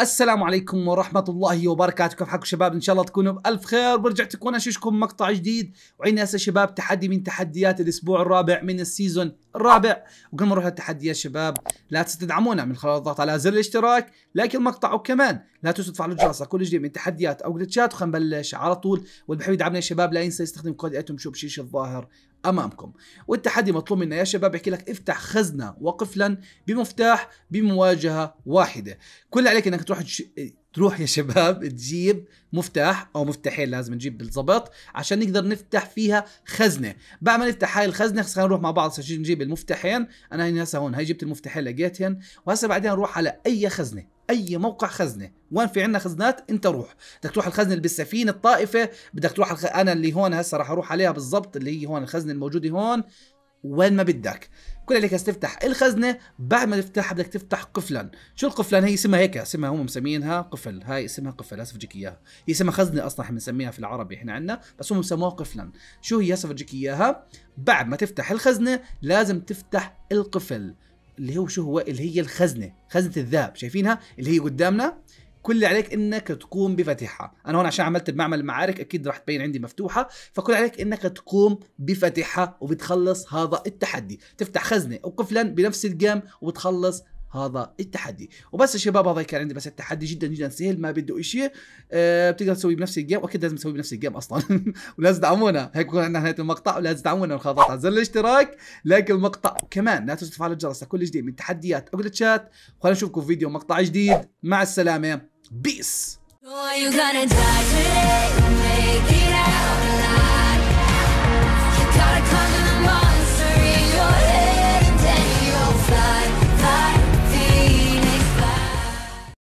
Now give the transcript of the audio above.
السلام عليكم ورحمة الله وبركاته كيف حالكم شباب إن شاء الله تكونوا بألف خير ورجعت تكون أشوشكم مقطع جديد وعيني هسه شباب تحدي من تحديات الأسبوع الرابع من السيزون الرابع وقبل ما نروح للتحديات شباب لا تنسوا تدعمونا من خلال الضغط على زر الاشتراك لايك المقطع وكمان لا تنسوا تفعلوا الجرس كل جديد من تحديات أو جلتشات وخلينا نبلش على طول واللي بحب يدعمنا يا شباب لا ينسى يستخدم كود ايتم شوب شيش الظاهر امامكم والتحدي مطلوب منا يا شباب يحكي لك افتح خزنه وقفلا بمفتاح بمواجهه واحده كل اللي عليك انك تروح تش... تروح يا شباب تجيب مفتاح او مفتاحين لازم نجيب بالضبط عشان نقدر نفتح فيها خزنه بعد ما نفتح هاي الخزنه خلينا نروح مع بعض نجيب المفتاحين انا هسه هون هاي جبت المفتاحين لقيتهم وهسه بعدين نروح على اي خزنه اي موقع خزنه وين في عندنا خزنات انت روح بدك تروح الخزنه اللي بالسفينه الطائفه بدك تروح الخ... انا اللي هون هسه راح اروح عليها بالضبط اللي هي هون الخزنه الموجوده هون وين ما بدك كل عليك تفتح الخزنه بعد ما تفتحها بدك تفتح قفلا شو القفلان هي اسمها هيك اسمها هم مسمينها قفل هاي اسمها قفل اسف جيك اياها هي اسمها خزنه اصلا احنا بنسميها في العربي احنا عندنا بس هم سموها قفلا شو هي اسف جيك اياها بعد ما تفتح الخزنه لازم تفتح القفل اللي هو شو هو اللي هي الخزنه خزنه الذهب شايفينها اللي هي قدامنا كل اللي عليك انك تقوم بفتحها انا هون عشان عملت بمعمل المعارك اكيد راح تبين عندي مفتوحه فكل عليك انك تقوم بفتحها وبتخلص هذا التحدي تفتح خزنه وقفلا بنفس الجيم وبتخلص هذا التحدي وبس يا شباب هذا كان عندي بس التحدي جدا جدا سهل ما بده شيء أه بتقدر تسويه بنفس الجيم واكيد لازم تسويه بنفس الجيم اصلا ولازم تدعمونا هيك بكون عندنا نهايه المقطع ولازم تدعمونا بالخضغط على زر الاشتراك لايك المقطع وكمان لا تنسوا تفعلوا الجرس لكل جديد من تحديات اوجلتشات وخلينا نشوفكم في فيديو مقطع جديد مع السلامه بيس